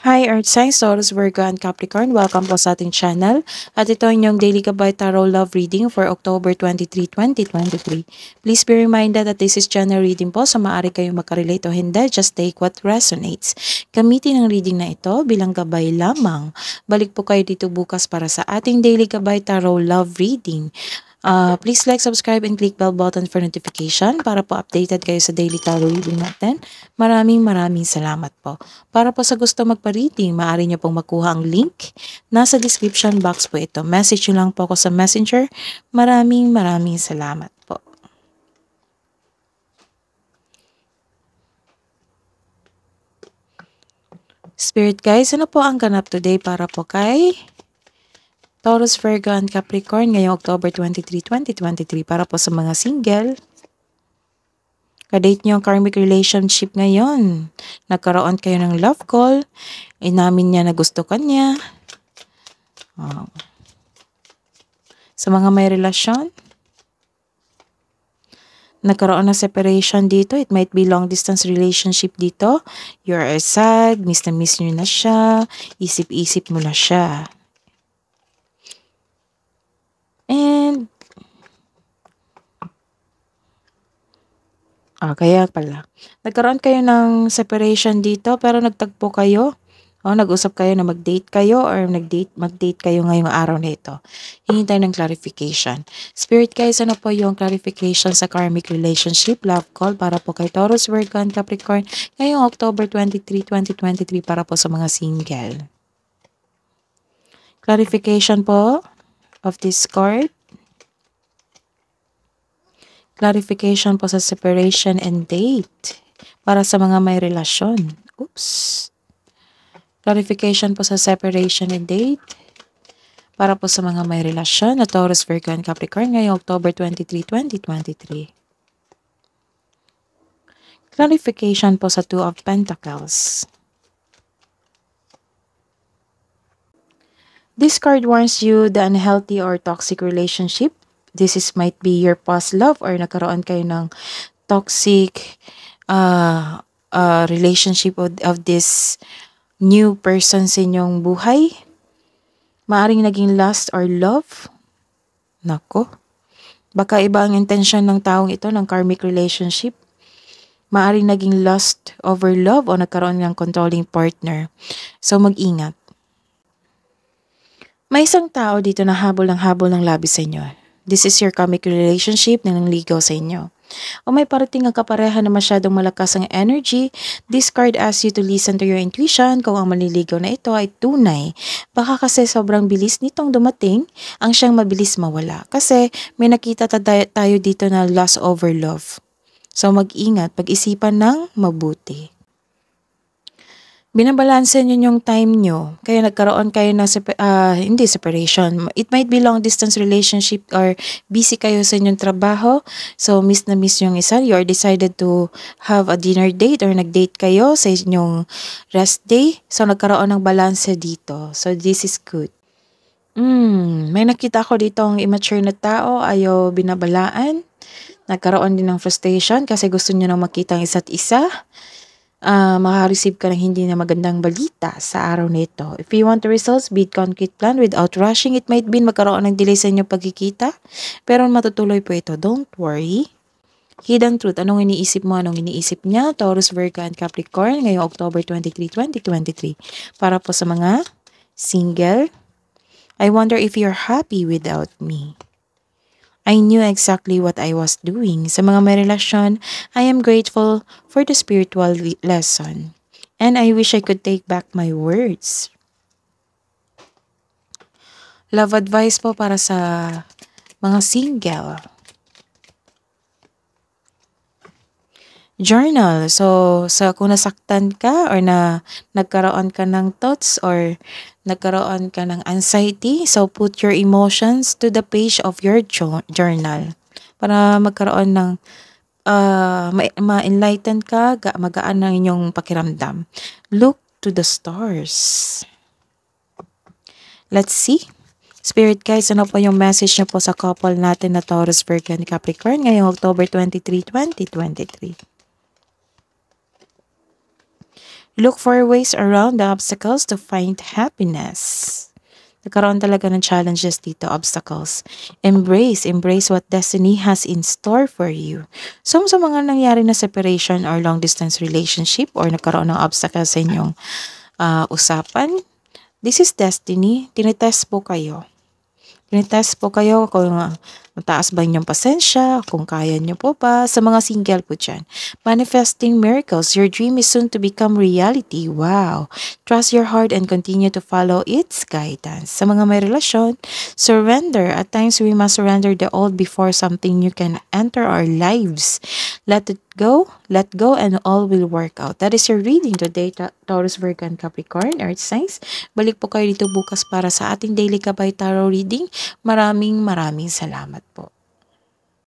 Hi Earth Signs, Taurus, Virgo, and Capricorn. Welcome po sa ating channel. At ito ang inyong Daily Gabay Tarot Love Reading for October 23, 2023. Please be reminded that this is general reading po so maaari kayong makarelate o hindi. Just take what resonates. Gamitin ang reading na ito bilang gabay lamang. Balik po kayo dito bukas para sa ating Daily Gabay Tarot Love Reading. Uh, please like, subscribe, and click bell button for notification para po updated kayo sa daily tarot reading natin. Maraming maraming salamat po. Para po sa gusto magpa-reading, maaari nyo pong makuha ang link. Nasa description box po ito. Message nyo lang po ako sa messenger. Maraming maraming salamat po. Spirit guys, ano po ang ganap today para po kay Taurus, Virgo, and Capricorn ngayong October 23, 2023 para po sa mga single. Kadate niyo ang karmic relationship ngayon. Nagkaroon kayo ng love call. Inamin niya na gusto ka niya. Oh. Sa mga may relasyon, nagkaroon ng separation dito. It might be long distance relationship dito. You are sad, miss na miss niyo na siya, isip-isip mo na siya. And, ah, kaya pala. Nagkaroon kayo ng separation dito pero nagtagpo kayo. O, nag-usap kayo na mag-date kayo or nag-date, mag-date kayo ngayong araw na ito. Hinintay ng clarification. Spirit guys, ano po yung clarification sa karmic relationship love call para po kay Taurus, Virgo, and Capricorn ngayong October 23, 2023 para po sa mga single. Clarification po of this card. Clarification po sa separation and date para sa mga may relasyon. Oops. Clarification po sa separation and date para po sa mga may relasyon na Taurus, Virgo, and Capricorn ngayong October 23, 2023. Clarification po sa Two of Pentacles. This card warns you the unhealthy or toxic relationship. This is might be your past love or nagkaroon kayo ng toxic uh, uh, relationship of, of this new person sa inyong buhay. Maaring naging lust or love. Nako. Baka iba ang intention ng taong ito ng karmic relationship. Maaring naging lust over love o nagkaroon ng controlling partner. So mag-ingat. May isang tao dito na habol ng habol ng labis sa inyo. This is your comic relationship na nangligaw sa inyo. O may parating ang kapareha na masyadong malakas ang energy, this card asks you to listen to your intuition kung ang manliligaw na ito ay tunay. Baka kasi sobrang bilis nitong dumating, ang siyang mabilis mawala. Kasi may nakita tayo dito na loss over love. So mag-ingat, pag-isipan ng mabuti binabalanse nyo yung time nyo, kaya nagkaroon kayo ng, uh, hindi separation, it might be long distance relationship or busy kayo sa inyong trabaho, so miss na miss yung isa, you are decided to have a dinner date or nag-date kayo sa inyong rest day, so nagkaroon ng balanse dito, so this is good. Mm, may nakita ko dito ang immature na tao, ayaw binabalaan. Nagkaroon din ng frustration kasi gusto niyo nang makita ang isa't isa uh, ah, makaka-receive ka ng hindi na magandang balita sa araw na ito. If you want the results, beat concrete plan without rushing. It might be magkaroon ng delay sa inyo pagkikita, pero matutuloy po ito. Don't worry. Hidden truth, anong iniisip mo, anong iniisip niya? Taurus, Virgo, and Capricorn ngayong October 23, 2023. Para po sa mga single, I wonder if you're happy without me. I knew exactly what I was doing. Sa mga may relasyon, I am grateful for the spiritual lesson. And I wish I could take back my words. Love advice po para sa mga single. journal. So, sa kung nasaktan ka or na nagkaroon ka ng thoughts or nagkaroon ka ng anxiety, so put your emotions to the page of your journal para magkaroon ng uh, ma-enlighten ma ka, magaan ang inyong pakiramdam. Look to the stars. Let's see. Spirit guys, ano po yung message niyo po sa couple natin na Taurus, Virgo, and Capricorn ngayong October 23, 2023? Look for ways around the obstacles to find happiness. Nagkaroon talaga ng challenges dito, obstacles. Embrace, embrace what destiny has in store for you. So, sa mga nangyari na separation or long-distance relationship or nagkaroon ng obstacles sa inyong uh, usapan, this is destiny. Tinitest po kayo. Tinitest po kayo kung Mataas ba inyong pasensya? Kung kaya nyo po ba? Sa mga single po dyan. Manifesting miracles. Your dream is soon to become reality. Wow! Trust your heart and continue to follow its guidance. Sa mga may relasyon, surrender. At times, we must surrender the old before something new can enter our lives. Let it go, let go, and all will work out. That is your reading today, Taurus, Virgo, and Capricorn, Earth Signs. Balik po kayo dito bukas para sa ating Daily kabay Tarot Reading. Maraming maraming salamat.